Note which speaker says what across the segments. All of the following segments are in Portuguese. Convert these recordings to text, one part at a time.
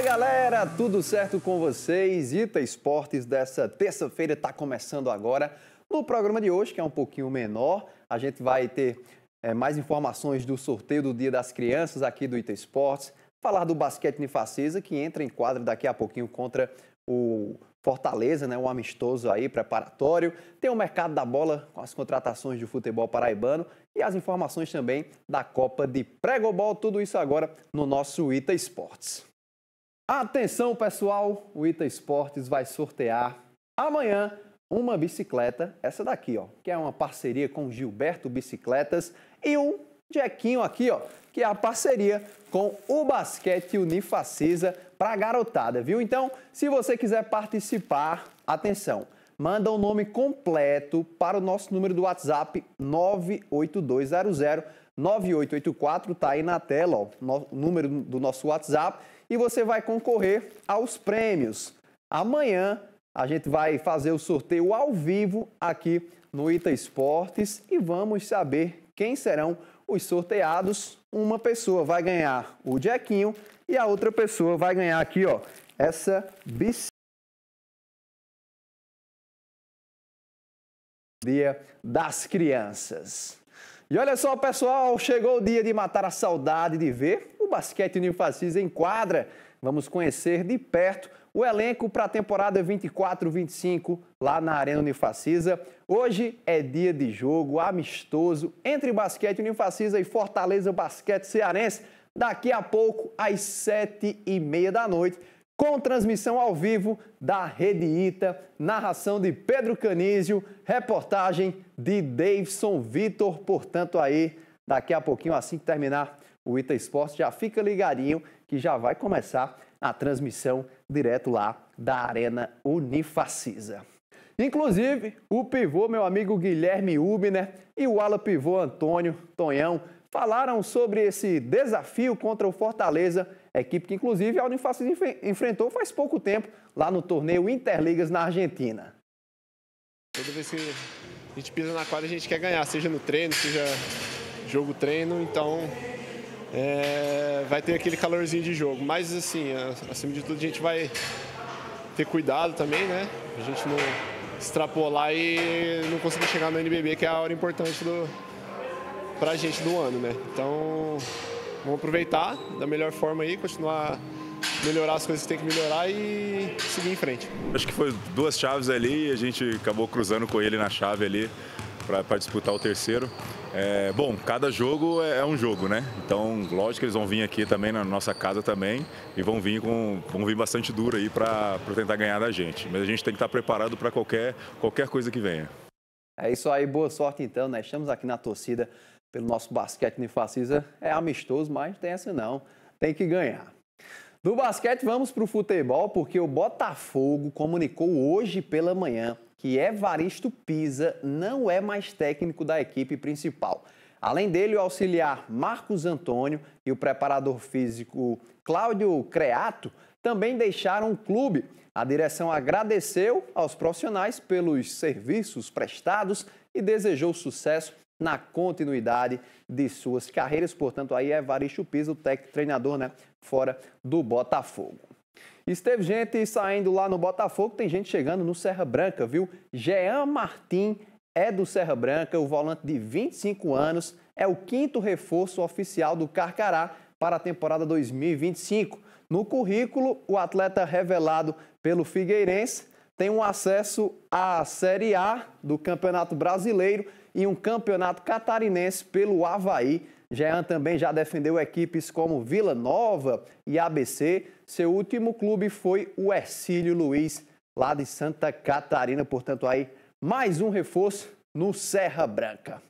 Speaker 1: Fala galera, tudo certo com vocês? Ita Esportes dessa terça-feira está começando agora. No programa de hoje, que é um pouquinho menor, a gente vai ter é, mais informações do sorteio do Dia das Crianças aqui do Ita Esportes, falar do basquete Facisa que entra em quadro daqui a pouquinho contra o Fortaleza, né, um amistoso aí preparatório. Tem o mercado da bola com as contratações de futebol paraibano e as informações também da Copa de Pregobol. Tudo isso agora no nosso Ita Esportes. Atenção pessoal, o Ita Esportes vai sortear amanhã uma bicicleta, essa daqui, ó, que é uma parceria com Gilberto Bicicletas e um Jequinho aqui, ó, que é a parceria com o Basquete Unifacisa para garotada, viu? Então, se você quiser participar, atenção, manda o um nome completo para o nosso número do WhatsApp 98200 9884, tá aí na tela, ó, número do nosso WhatsApp e você vai concorrer aos prêmios. Amanhã a gente vai fazer o sorteio ao vivo aqui no Ita Esportes e vamos saber quem serão os sorteados. Uma pessoa vai ganhar o Jequinho e a outra pessoa vai ganhar aqui, ó, essa bicicleta. Dia das Crianças. E olha só, pessoal, chegou o dia de matar a saudade de ver o basquete Unifacis em quadra. Vamos conhecer de perto o elenco para a temporada 24-25 lá na Arena Unifacisa. Hoje é dia de jogo amistoso entre Basquete Unifacisa e Fortaleza Basquete Cearense. Daqui a pouco, às sete e meia da noite, com transmissão ao vivo da Rede Ita, narração de Pedro Canísio, reportagem de Davidson Vitor. Portanto, aí, daqui a pouquinho, assim que terminar o Ita Esporte, já fica ligadinho que já vai começar a transmissão direto lá da Arena Unifacisa. Inclusive, o pivô, meu amigo Guilherme Ubner, e o ala pivô Antônio Tonhão falaram sobre esse desafio contra o Fortaleza equipe que, inclusive, a Unifacisa enf enfrentou faz pouco tempo lá no torneio Interligas na Argentina. Toda vez que a gente pisa na quadra, a gente quer ganhar, seja no treino, seja jogo-treino. Então, é, vai ter aquele calorzinho de jogo. Mas, assim, acima de tudo, a gente vai ter cuidado também, né? A gente não extrapolar e não conseguir chegar no NBB, que é a hora importante do, pra gente do ano, né? Então, vamos aproveitar da melhor forma aí, continuar melhorar as coisas que tem que melhorar e seguir em frente. Acho que foi duas chaves ali e a gente acabou cruzando com ele na chave ali para disputar o terceiro. É, bom, cada jogo é, é, um jogo, né? Então, lógico que eles vão vir aqui também na nossa casa também e vão vir com vão vir bastante duro aí para tentar ganhar da gente. Mas a gente tem que estar tá preparado para qualquer qualquer coisa que venha. É isso aí, boa sorte então, né? Estamos aqui na torcida pelo nosso basquete Nifacisa é amistoso, mas tem essa não. Tem que ganhar. Do basquete, vamos para o futebol, porque o Botafogo comunicou hoje pela manhã que Evaristo Pisa não é mais técnico da equipe principal. Além dele, o auxiliar Marcos Antônio e o preparador físico Cláudio Creato também deixaram o clube. A direção agradeceu aos profissionais pelos serviços prestados e desejou sucesso na continuidade de suas carreiras. Portanto, aí é varichu Pisa, o técnico treinador, né, fora do Botafogo. Esteve gente saindo lá no Botafogo, tem gente chegando no Serra Branca, viu? Jean Martim é do Serra Branca, o volante de 25 anos, é o quinto reforço oficial do Carcará para a temporada 2025. No currículo, o atleta revelado pelo Figueirense tem um acesso à Série A do Campeonato Brasileiro e um campeonato catarinense pelo Havaí. Jean também já defendeu equipes como Vila Nova e ABC. Seu último clube foi o Ercílio Luiz, lá de Santa Catarina. Portanto, aí mais um reforço no Serra Branca.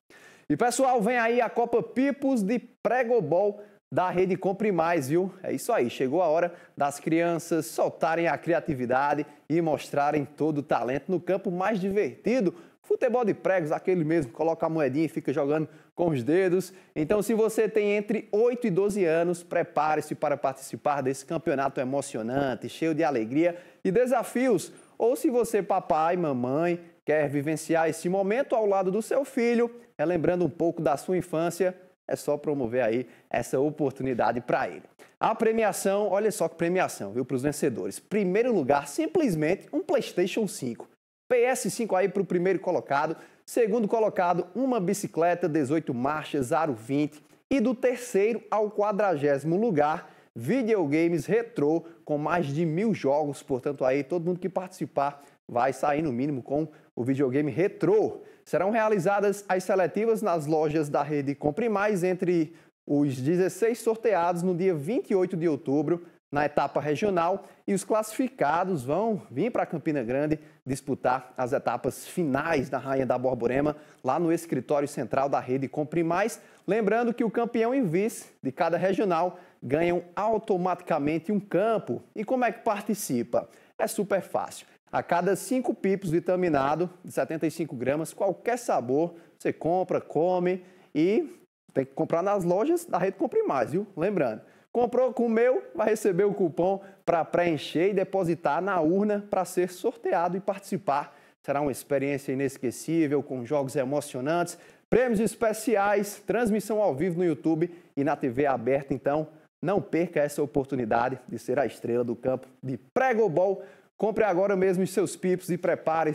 Speaker 1: E pessoal, vem aí a Copa Pipos de Pregobol da Rede Compre Mais, viu? É isso aí, chegou a hora das crianças soltarem a criatividade e mostrarem todo o talento no campo mais divertido Futebol de pregos, aquele mesmo, coloca a moedinha e fica jogando com os dedos. Então, se você tem entre 8 e 12 anos, prepare-se para participar desse campeonato emocionante, cheio de alegria e desafios. Ou se você, papai, mamãe, quer vivenciar esse momento ao lado do seu filho, relembrando um pouco da sua infância, é só promover aí essa oportunidade para ele. A premiação, olha só que premiação, viu, para os vencedores. Primeiro lugar, simplesmente um PlayStation 5. PS5 aí para o primeiro colocado. Segundo colocado, uma bicicleta 18 marchas aro 20. E do terceiro ao quadragésimo lugar, videogames retrô com mais de mil jogos. Portanto, aí todo mundo que participar vai sair no mínimo com o videogame retrô. Serão realizadas as seletivas nas lojas da rede Compre Mais entre os 16 sorteados no dia 28 de outubro na etapa regional e os classificados vão vir para Campina Grande disputar as etapas finais da Rainha da Borborema lá no escritório central da rede Comprimais. Lembrando que o campeão e vice de cada regional ganham automaticamente um campo. E como é que participa? É super fácil. A cada cinco pipos vitaminado de 75 gramas, qualquer sabor, você compra, come e tem que comprar nas lojas da rede Comprimais, viu? Lembrando. Comprou, comeu, vai receber o cupom para preencher e depositar na urna para ser sorteado e participar. Será uma experiência inesquecível, com jogos emocionantes, prêmios especiais, transmissão ao vivo no YouTube e na TV aberta. Então, não perca essa oportunidade de ser a estrela do campo de pré-gobol. Compre agora mesmo os seus pips e prepare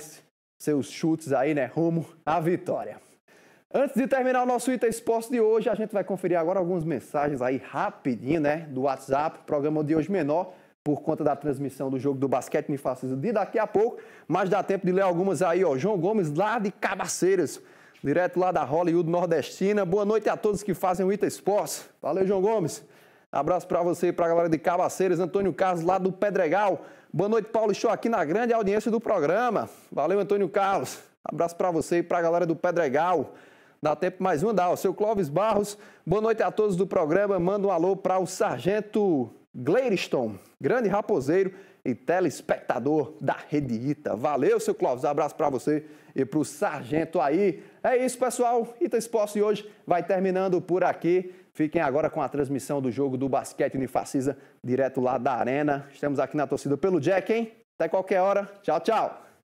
Speaker 1: seus chutes aí, né? Rumo à vitória. Antes de terminar o nosso Ita Esporte de hoje, a gente vai conferir agora algumas mensagens aí rapidinho, né? Do WhatsApp, programa de hoje menor, por conta da transmissão do jogo do basquete me fascista de daqui a pouco, mas dá tempo de ler algumas aí, ó. João Gomes, lá de Cabaceiras, direto lá da Hollywood Nordestina. Boa noite a todos que fazem o Ita Esporte. Valeu, João Gomes. Abraço para você e para a galera de Cabaceiras. Antônio Carlos, lá do Pedregal. Boa noite, Paulo Show, aqui na grande audiência do programa. Valeu, Antônio Carlos. Abraço para você e para a galera do Pedregal. Dá tempo mais uma? Dá. O seu Clóvis Barros, boa noite a todos do programa. Manda um alô para o Sargento Gleiriston, grande raposeiro e telespectador da Rede Ita. Valeu, seu Clóvis. Abraço para você e para o Sargento aí. É isso, pessoal. Ita Esporte de hoje vai terminando por aqui. Fiquem agora com a transmissão do jogo do basquete Unifacisa, direto lá da Arena. Estamos aqui na torcida pelo Jack, hein? Até qualquer hora. Tchau, tchau.